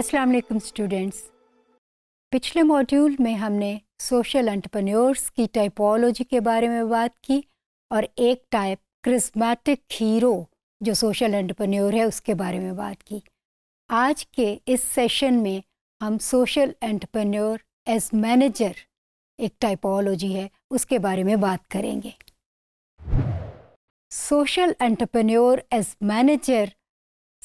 अस्सलाम वालेकुम स्टूडेंट्स पिछले मॉड्यूल में हमने सोशल एंटरप्रेन्योर्स की टाइपोलॉजी के बारे में बात की और एक टाइप क्रिस्मेटिक हीरो जो सोशल एंटरप्रेन्योर है उसके बारे में बात की आज के इस सेशन में हम सोशल एंटरप्रेन्योर एज मैनेजर एक टाइपोलॉजी है उसके बारे में बात करेंगे social entrepreneur as manager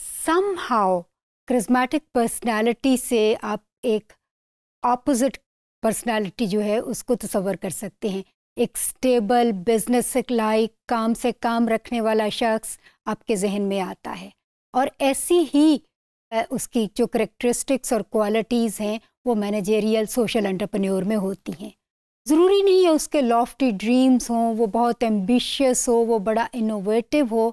somehow charismatic personality से आप एक ऑपोजिट पर्सनालिटी जो है उसको तस्वर कर सकते हैं एक स्टेबल बिजनेस से लाइक काम से काम रखने वाला शख्स आपके जहन में आता है और ऐसी ही उसकी जो करेक्टरिस्टिक्स और क्वालिटीज़ हैं वो मैनेजेरियल सोशल एंटरप्रेन्योर में होती हैं ज़रूरी नहीं है उसके लॉफ्टी ड्रीम्स हों वो बहुत एम्बिशियस हो वो बड़ा इनोवेटिव हो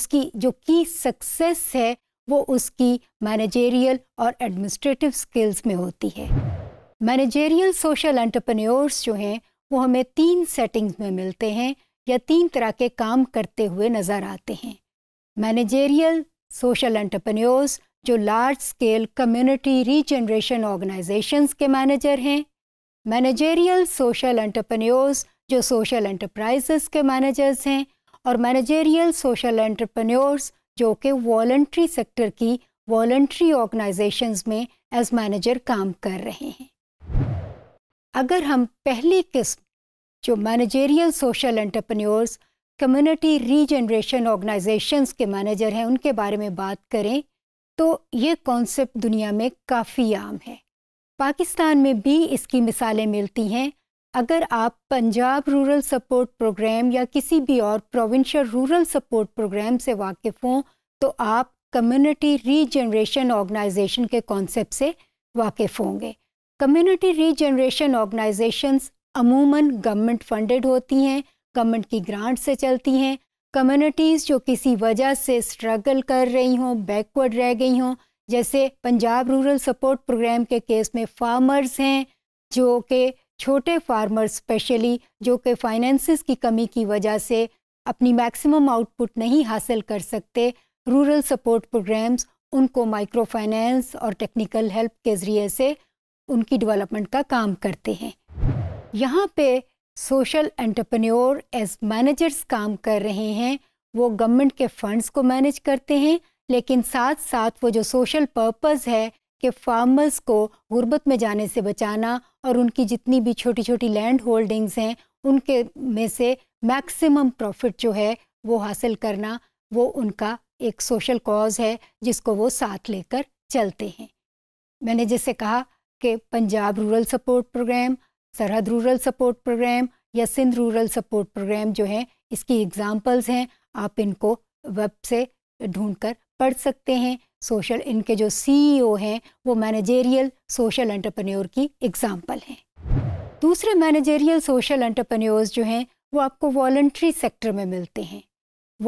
उसकी जो की सक्सेस है वो उसकी मैनेजेरियल और एडमिनिस्ट्रेटिव स्किल्स में होती है मैनेजेरियल सोशल एंटरप्रेन्योर्स जो हैं वो हमें तीन सेटिंग्स में मिलते हैं या तीन तरह के काम करते हुए नज़र आते हैं मैनेजेरियल सोशल एंटरप्रेन्योर्स जो large scale community regeneration organisations के मैनेजर हैं मैनेजेरियल सोशल एंटरप्रेन्योर्स जो सोशल एंटरप्राइजेस के मैनेजर्स हैं और मैनेजेरियल सोशल एंटरप्रेन्योर्स जो कि वॉल्ट्री सेक्टर की वॉल्ट्री ऑर्गेनाइजेशंस में एज मैनेजर काम कर रहे हैं अगर हम पहली किस्म जो managerial social entrepreneurs community regeneration organisations के मैनेजर हैं उनके बारे में बात करें तो ये कॉन्सेप्ट दुनिया में काफ़ी आम है पाकिस्तान में भी इसकी मिसालें मिलती हैं अगर आप पंजाब रूरल सपोर्ट प्रोग्राम या किसी भी और प्रोविंशियल रूरल सपोर्ट प्रोग्राम से वाकिफ़ हों तो आप कम्युनिटी रीजनरेशन ऑर्गेनाइजेशन के कॉन्सेप्ट से वाकिफ़ होंगे कम्युनिटी रीजनरेशन ऑर्गेनाइजेशंस अमूमन गवर्नमेंट फंडेड होती हैं गवर्नमेंट की ग्रांट से चलती हैं कम्युनिटीज़ जो किसी वजह से स्ट्रगल कर रही हों बैकवर्ड रह गई हों जैसे पंजाब रूरल सपोर्ट प्रोग्राम के केस में फार्मर्स हैं जो कि छोटे फार्मर स्पेशली जो कि फाइनेंसिस की कमी की वजह से अपनी मैक्सिमम आउटपुट नहीं हासिल कर सकते रूरल सपोर्ट प्रोग्राम्स उनको माइक्रो फाइनेंस और टेक्निकल हेल्प के ज़रिए से उनकी डेवलपमेंट का काम करते हैं यहाँ पे सोशल एंटरप्रेन्योर एज मैनेजर्स काम कर रहे हैं वो गवर्नमेंट के फंड्स को मैनेज करते हैं लेकिन साथ साथ वो जो सोशल पर्पस है कि फार्मर्स को गुर्बत में जाने से बचाना और उनकी जितनी भी छोटी छोटी लैंड होल्डिंग्स हैं उनके में से मैक्सिमम प्रॉफिट जो है वो हासिल करना वो उनका एक सोशल कॉज है जिसको वो साथ लेकर चलते हैं मैंने जैसे कहा कि Punjab rural support programme Sarhad rural support programme या सिंध रूरल सपोर्ट प्रोग्राम जो हैं इसकी एग्ज़ाम्पल्स हैं आप इनको वेब से ढूंढकर कर पढ़ सकते हैं सोशल इनके जो सीईओ e हैं वो मैनेजेरियल सोशल एंटरप्रेन्योर की एग्जाम्पल हैं दूसरे मैनेजेरियल सोशल एंटरप्रेन्योर्स जो हैं वो आपको वॉल्ट्री सेक्टर में मिलते हैं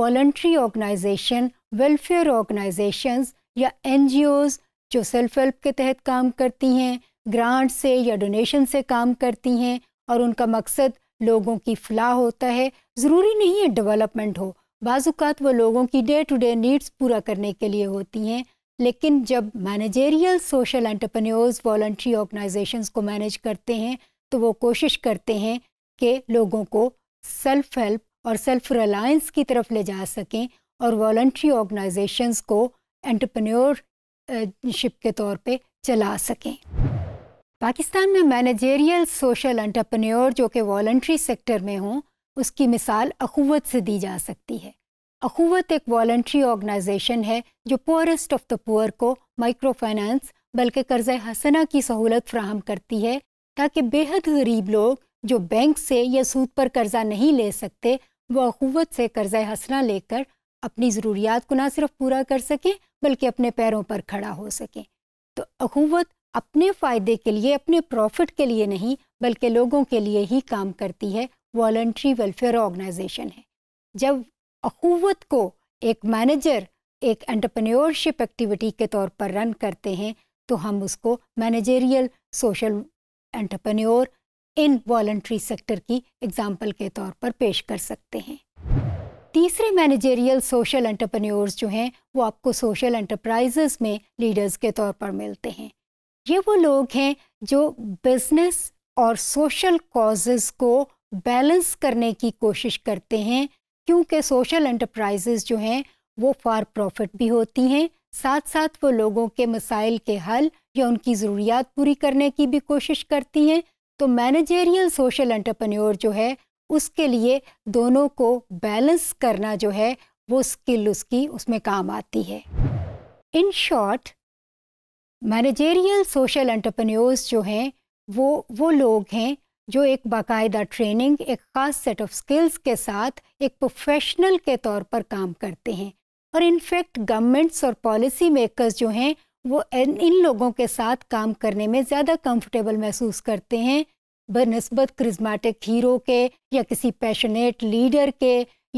वॉल्ट्री ऑर्गेनाइजेशन वेलफेयर ऑर्गेनाइजेशंस या एन जो सेल्फ हेल्प के तहत काम करती हैं ग्रांट से या डोनेशन से काम करती हैं और उनका मकसद लोगों की फलाह होता है ज़रूरी नहीं है डेवलपमेंट हो बाजुकात वो लोगों की डे टू डे नीड्स पूरा करने के लिए होती हैं लेकिन जब managerial social entrepreneurs voluntary organisation को मैनेज करते हैं तो वो कोशिश करते हैं कि लोगों को सेल्फ़ हेल्प और सेल्फ रिलायंस की तरफ ले जा सकें और वॉल्ट्री ऑर्गेनाइजेशन को एंटरप्रेन्योरशिप के तौर पे चला सकें पाकिस्तान में मैनेजेरियल सोशल एंटरप्रेन्योर जो कि वॉल्ट्री सेक्टर में हों उसकी मिसाल अखुवत से दी जा सकती है अखुवत एक वॉल्ट्री ऑर्गेनाइजेशन है जो पुअरेस्ट ऑफ द पुअर को माइक्रो फाइनेंस बल्कि कर्ज हसना की सहूलत फ्राहम करती है ताकि बेहद गरीब लोग जो बैंक से या सूद पर कर्जा नहीं ले सकते वह अखुवत से कर्ज हसना लेकर अपनी ज़रूरियात को ना सिर्फ पूरा कर सकें बल्कि अपने पैरों पर खड़ा हो सकें तो अखुवत अपने फ़ायदे के लिए अपने प्रॉफिट के लिए नहीं बल्कि लोगों के लिए ही काम करती है वॉल्ट्री वेलफेयर ऑर्गेनाइजेशन है जब अखूवत को एक मैनेजर एक एंटरप्रेन्योरशिप एक्टिविटी के तौर पर रन करते हैं तो हम उसको managerial social entrepreneur in voluntary sector की एग्जाम्पल के तौर पर पेश कर सकते हैं तीसरे मैनेजेरियल सोशल एंटरप्रेन्योर्स जो हैं वो आपको सोशल एंटरप्राइजेस में लीडर्स के तौर पर मिलते हैं ये वो लोग हैं जो बिजनेस और सोशल कॉजेज़ को बैलेंस करने की कोशिश करते हैं क्योंकि सोशल एंटरप्राइजेस जो हैं वो फॉर प्रॉफिट भी होती हैं साथ साथ वो लोगों के मसाइल के हल या उनकी ज़रूरियात पूरी करने की भी कोशिश करती हैं तो मैनेजेरियल सोशल एंटरप्रेन्योर जो है उसके लिए दोनों को बैलेंस करना जो है वो स्किल उसकी उसमें काम आती है in short managerial social entrepreneurs जो हैं वो वो लोग हैं जो एक बाकायदा ट्रेनिंग एक ख़ास सेट ऑफ स्किल्स के साथ एक प्रोफेशनल के तौर पर काम करते हैं और इनफैक्ट गवर्नमेंट्स और पॉलिसी मेकर्स जो हैं वो इन लोगों के साथ काम करने में ज़्यादा कंफर्टेबल महसूस करते हैं बनस्बत क्रिज्मेटिक हीरो के या किसी पैशनेट लीडर के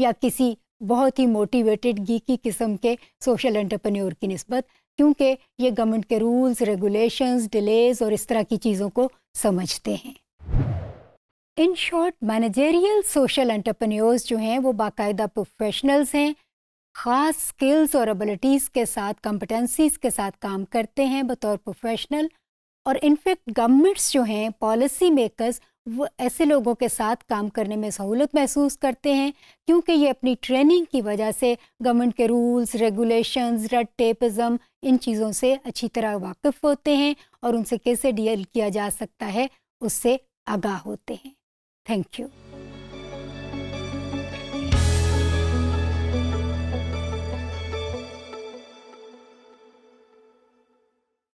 या किसी बहुत ही मोटिवेटेड गीकी किस्म के सोशल एंटरप्रेन्योर की नस्बत क्योंकि ये गवर्नमेंट के रूल्स रेगुलेशंस डिलेज और इस तरह की चीज़ों को समझते हैं in short managerial social entrepreneurs जो हैं वो बाकायदा प्रोफेशनल्स हैं ख़ास स्किल्स और एबिलिटीज़ के साथ कॉम्पिटेंसीज के साथ काम करते हैं बतौर प्रोफेशनल और इनफेक्ट गवर्नमेंट्स जो हैं पॉलिसी मेकर्स वो ऐसे लोगों के साथ काम करने में सहूलत महसूस करते हैं क्योंकि ये अपनी ट्रेनिंग की वजह से गवर्नमेंट के रूल्स रेगुलेशंस रेड टेपिज़म इन चीज़ों से अच्छी तरह वाकिफ़ होते हैं और उनसे कैसे डील किया जा सकता है उससे आगाह होते हैं Thank you.